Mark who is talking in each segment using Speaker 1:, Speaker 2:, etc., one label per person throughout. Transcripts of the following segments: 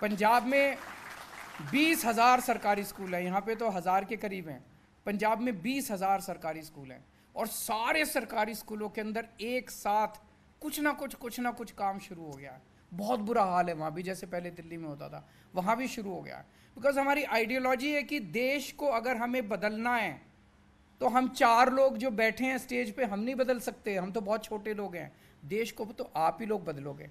Speaker 1: पंजाब में बीस हज़ार सरकारी स्कूल हैं यहाँ पे तो हज़ार के करीब हैं पंजाब में बीस हज़ार सरकारी स्कूल हैं और सारे सरकारी स्कूलों के अंदर एक साथ कुछ ना कुछ कुछ ना कुछ काम शुरू हो गया है बहुत बुरा हाल है वहाँ भी जैसे पहले दिल्ली में होता था वहाँ भी शुरू हो गया है बिकॉज हमारी आइडियोलॉजी है कि देश को अगर हमें बदलना है तो हम चार लोग जो बैठे हैं स्टेज पे हम नहीं बदल सकते हम तो बहुत छोटे लोग हैं देश को तो आप ही लोग बदलोगे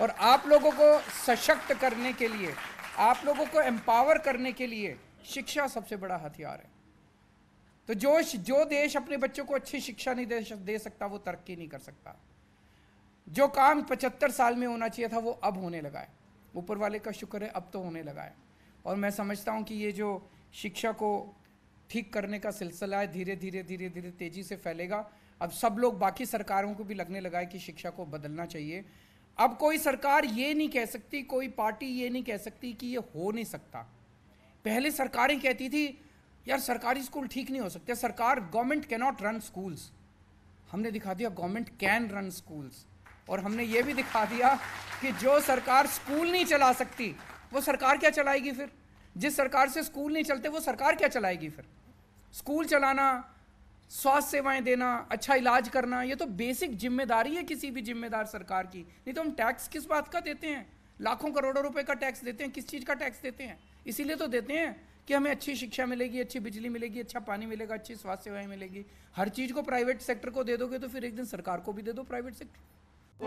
Speaker 1: और आप लोगों को सशक्त करने के लिए आप लोगों को एम्पावर करने के लिए शिक्षा सबसे बड़ा हथियार है तो जो जो देश अपने बच्चों को अच्छी शिक्षा नहीं दे, दे सकता वो तरक्की नहीं कर सकता जो काम पचहत्तर साल में होना चाहिए था वो अब होने लगा है ऊपर वाले का शुक्र है अब तो होने लगा है और मैं समझता हूँ कि ये जो शिक्षा को ठीक करने का सिलसिला है धीरे धीरे धीरे धीरे तेज़ी से फैलेगा अब सब लोग बाकी सरकारों को भी लगने लगा है कि शिक्षा को बदलना चाहिए अब कोई सरकार ये नहीं कह सकती कोई पार्टी ये नहीं कह सकती कि ये हो नहीं सकता पहले सरकारें कहती थी यार सरकारी स्कूल ठीक नहीं हो सकते सरकार government can not run schools हमने दिखा दिया गवर्नमेंट कैन रन स्कूल्स और हमने ये भी दिखा दिया कि जो सरकार स्कूल नहीं चला सकती वो सरकार क्या चलाएगी फिर जिस सरकार से स्कूल नहीं चलते वो सरकार क्या चलाएगी फिर स्कूल चलाना स्वास्थ्य सेवाएं देना अच्छा इलाज करना ये तो बेसिक जिम्मेदारी है किसी भी जिम्मेदार सरकार की नहीं तो हम टैक्स किस बात का देते हैं लाखों करोड़ों रुपए का टैक्स देते हैं किस चीज़ का टैक्स देते हैं इसीलिए तो देते हैं कि हमें अच्छी शिक्षा मिलेगी अच्छी बिजली मिलेगी अच्छा पानी मिलेगा अच्छी स्वास्थ्य सेवाएं मिलेगी हर चीज़ को प्राइवेट सेक्टर को दे दोगे तो फिर एक दिन सरकार को भी दे दो प्राइवेट सेक्टर